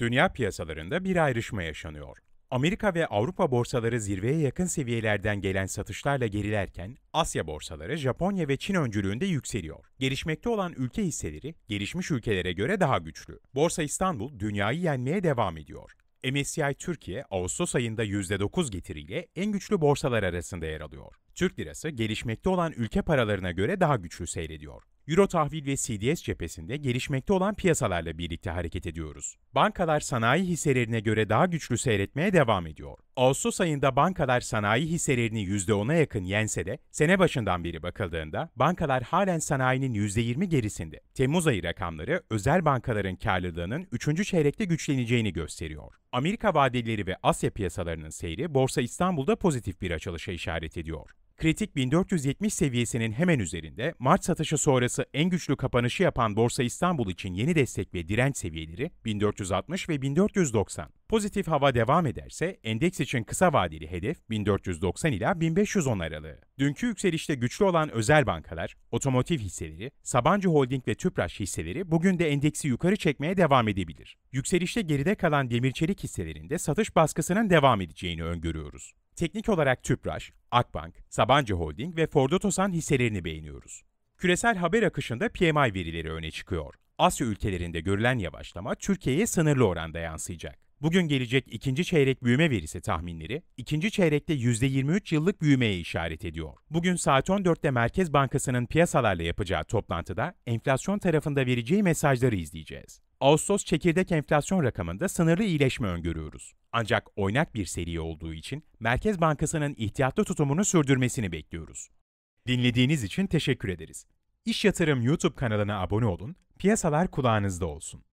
Dünya piyasalarında bir ayrışma yaşanıyor. Amerika ve Avrupa borsaları zirveye yakın seviyelerden gelen satışlarla gerilerken Asya borsaları Japonya ve Çin öncülüğünde yükseliyor. Gelişmekte olan ülke hisseleri gelişmiş ülkelere göre daha güçlü. Borsa İstanbul dünyayı yenmeye devam ediyor. MSCI Türkiye Ağustos ayında %9 getiriyle en güçlü borsalar arasında yer alıyor. Türk lirası gelişmekte olan ülke paralarına göre daha güçlü seyrediyor. Euro tahvil ve CDS cephesinde gelişmekte olan piyasalarla birlikte hareket ediyoruz. Bankalar sanayi hisselerine göre daha güçlü seyretmeye devam ediyor. Ağustos ayında bankalar sanayi hisselerini %10'a yakın yense de sene başından beri bakıldığında bankalar halen sanayinin %20 gerisinde. Temmuz ayı rakamları özel bankaların karlılığının 3. çeyrekte güçleneceğini gösteriyor. Amerika vadeleri ve Asya piyasalarının seyri Borsa İstanbul'da pozitif bir açılışa işaret ediyor kritik 1470 seviyesinin hemen üzerinde Mart satışı sonrası en güçlü kapanışı yapan Borsa İstanbul için yeni destek ve direnç seviyeleri 1460 ve 1490. Pozitif hava devam ederse endeks için kısa vadeli hedef 1490 ila 1510 aralığı. Dünkü yükselişte güçlü olan özel bankalar, otomotiv hisseleri, Sabancı Holding ve Tüpraş hisseleri bugün de endeksi yukarı çekmeye devam edebilir. Yükselişte geride kalan demir çelik hisselerinde satış baskısının devam edeceğini öngörüyoruz teknik olarak Tüpraş, Akbank, Sabancı Holding ve Ford Otosan hisselerini beğeniyoruz. Küresel haber akışında PMI verileri öne çıkıyor. Asya ülkelerinde görülen yavaşlama Türkiye'ye sınırlı oranda yansıyacak. Bugün gelecek ikinci çeyrek büyüme verisi tahminleri, ikinci çeyrekte %23 yıllık büyümeye işaret ediyor. Bugün saat 14'te Merkez Bankası'nın piyasalarla yapacağı toplantıda enflasyon tarafında vereceği mesajları izleyeceğiz. Ağustos çekirdek enflasyon rakamında sınırlı iyileşme öngörüyoruz. Ancak oynak bir seri olduğu için Merkez Bankası'nın ihtiyatlı tutumunu sürdürmesini bekliyoruz. Dinlediğiniz için teşekkür ederiz. İş Yatırım YouTube kanalına abone olun, piyasalar kulağınızda olsun.